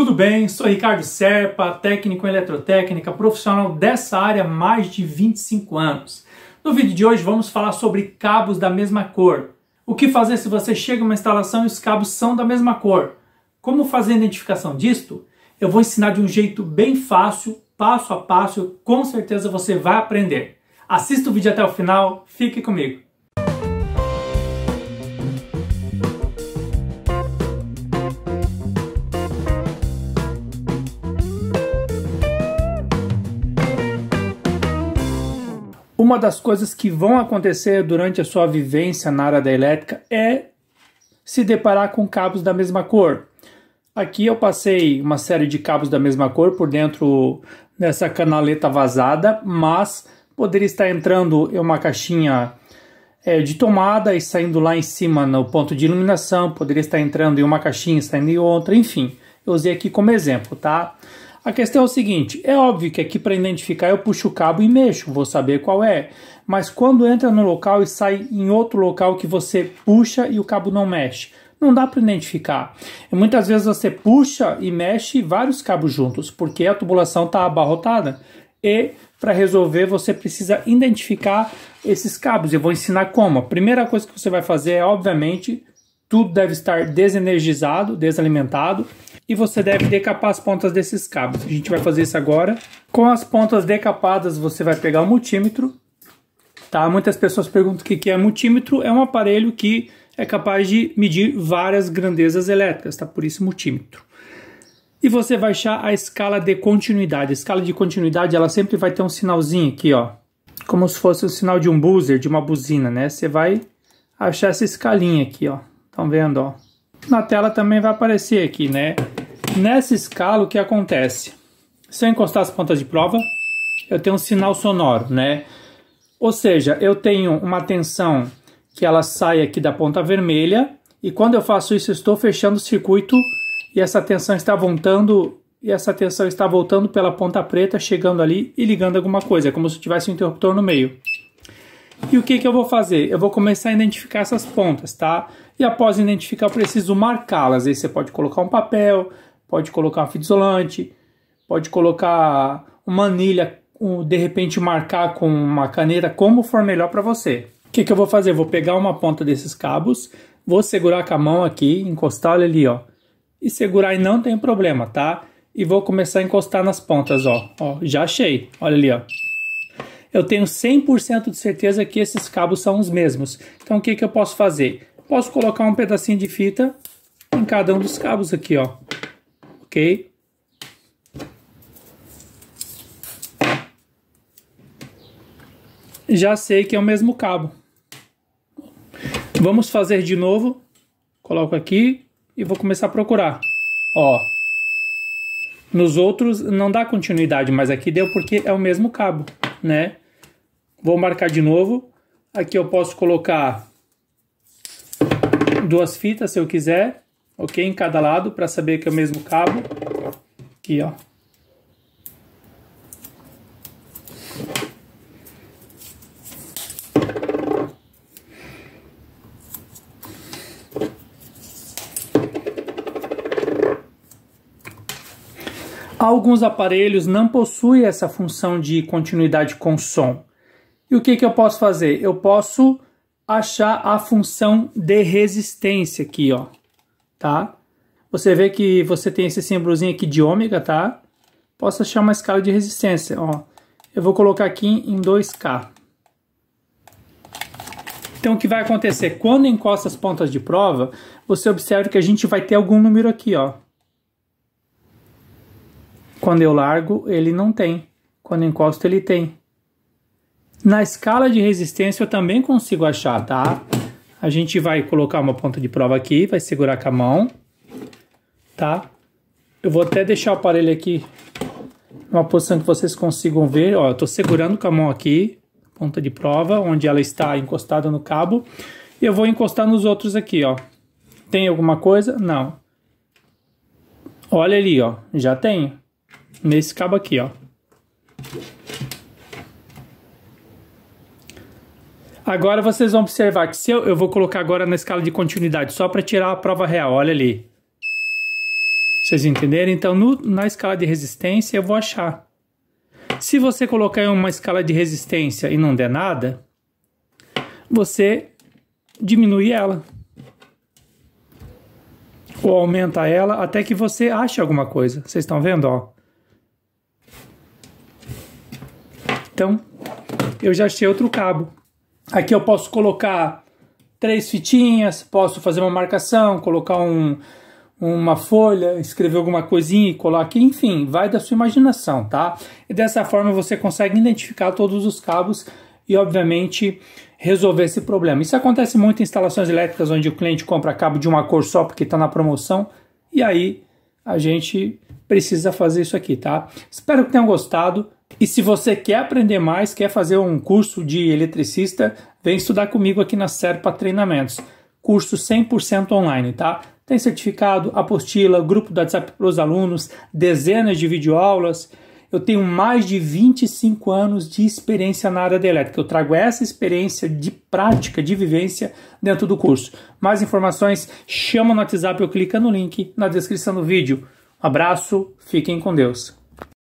Tudo bem? Sou Ricardo Serpa, técnico em eletrotécnica, profissional dessa área há mais de 25 anos. No vídeo de hoje vamos falar sobre cabos da mesma cor. O que fazer se você chega a uma instalação e os cabos são da mesma cor? Como fazer a identificação disto? Eu vou ensinar de um jeito bem fácil, passo a passo, com certeza você vai aprender. Assista o vídeo até o final, fique comigo. uma das coisas que vão acontecer durante a sua vivência na área da elétrica é se deparar com cabos da mesma cor. Aqui eu passei uma série de cabos da mesma cor por dentro dessa canaleta vazada, mas poderia estar entrando em uma caixinha é, de tomada e saindo lá em cima no ponto de iluminação, poderia estar entrando em uma caixinha e saindo em outra, enfim. Eu usei aqui como exemplo, tá? A questão é o seguinte: é óbvio que aqui para identificar eu puxo o cabo e mexo, vou saber qual é. Mas quando entra no local e sai em outro local que você puxa e o cabo não mexe, não dá para identificar. E muitas vezes você puxa e mexe vários cabos juntos, porque a tubulação está abarrotada. E para resolver, você precisa identificar esses cabos. Eu vou ensinar como. A primeira coisa que você vai fazer é, obviamente, tudo deve estar desenergizado, desalimentado e você deve decapar as pontas desses cabos. A gente vai fazer isso agora. Com as pontas decapadas, você vai pegar o multímetro. Tá? Muitas pessoas perguntam o que é multímetro. É um aparelho que é capaz de medir várias grandezas elétricas, tá? por isso multímetro. E você vai achar a escala de continuidade. A escala de continuidade ela sempre vai ter um sinalzinho aqui, ó, como se fosse o sinal de um buzzer, de uma buzina. né? Você vai achar essa escalinha aqui. ó Estão vendo, ó. Na tela também vai aparecer aqui, né? Nessa escala, o que acontece? Se eu encostar as pontas de prova, eu tenho um sinal sonoro, né? Ou seja, eu tenho uma tensão que ela sai aqui da ponta vermelha, e quando eu faço isso, eu estou fechando o circuito e essa tensão está voltando e essa tensão está voltando pela ponta preta, chegando ali e ligando alguma coisa, como se tivesse um interruptor no meio. E o que, que eu vou fazer? Eu vou começar a identificar essas pontas, tá? E após identificar, eu preciso marcá-las. Aí você pode colocar um papel, pode colocar um fita isolante, pode colocar uma anilha, de repente marcar com uma caneta, como for melhor para você. O que, que eu vou fazer? Eu vou pegar uma ponta desses cabos, vou segurar com a mão aqui, encostar ali, ó. E segurar e não tem problema, tá? E vou começar a encostar nas pontas, ó. ó já achei. Olha ali, ó eu tenho 100% de certeza que esses cabos são os mesmos. Então o que, que eu posso fazer? Posso colocar um pedacinho de fita em cada um dos cabos aqui, ó. Ok? Já sei que é o mesmo cabo. Vamos fazer de novo. Coloco aqui e vou começar a procurar. Ó. Nos outros não dá continuidade, mas aqui deu porque é o mesmo cabo, né? Vou marcar de novo. Aqui eu posso colocar duas fitas se eu quiser, ok? Em cada lado, para saber que é o mesmo cabo. Aqui, ó. Alguns aparelhos não possuem essa função de continuidade com som. E o que, que eu posso fazer? Eu posso achar a função de resistência aqui, ó, tá? Você vê que você tem esse símbolozinho aqui de ômega, tá? Posso achar uma escala de resistência, ó. Eu vou colocar aqui em 2K. Então, o que vai acontecer? Quando encosta as pontas de prova, você observa que a gente vai ter algum número aqui, ó. Quando eu largo, ele não tem. Quando encosto, ele tem. Na escala de resistência eu também consigo achar, tá? A gente vai colocar uma ponta de prova aqui, vai segurar com a mão, tá? Eu vou até deixar o aparelho aqui numa posição que vocês consigam ver. Ó, eu tô segurando com a mão aqui, ponta de prova, onde ela está encostada no cabo. E eu vou encostar nos outros aqui, ó. Tem alguma coisa? Não. Olha ali, ó. Já tem. Nesse cabo aqui, ó. Agora vocês vão observar que se eu, eu vou colocar agora na escala de continuidade, só para tirar a prova real, olha ali. Vocês entenderam? Então, no, na escala de resistência, eu vou achar. Se você colocar em uma escala de resistência e não der nada, você diminui ela. Ou aumenta ela até que você ache alguma coisa. Vocês estão vendo, ó? Então, eu já achei outro cabo. Aqui eu posso colocar três fitinhas, posso fazer uma marcação, colocar um, uma folha, escrever alguma coisinha e colar aqui, enfim, vai da sua imaginação, tá? E dessa forma você consegue identificar todos os cabos e, obviamente, resolver esse problema. Isso acontece muito em instalações elétricas onde o cliente compra cabo de uma cor só porque está na promoção e aí a gente precisa fazer isso aqui, tá? Espero que tenham gostado. E se você quer aprender mais, quer fazer um curso de eletricista, vem estudar comigo aqui na Serpa Treinamentos. Curso 100% online, tá? Tem certificado, apostila, grupo do WhatsApp para os alunos, dezenas de videoaulas. Eu tenho mais de 25 anos de experiência na área da elétrica. Eu trago essa experiência de prática, de vivência dentro do curso. Mais informações, chama no WhatsApp ou clica no link na descrição do vídeo. Um abraço, fiquem com Deus.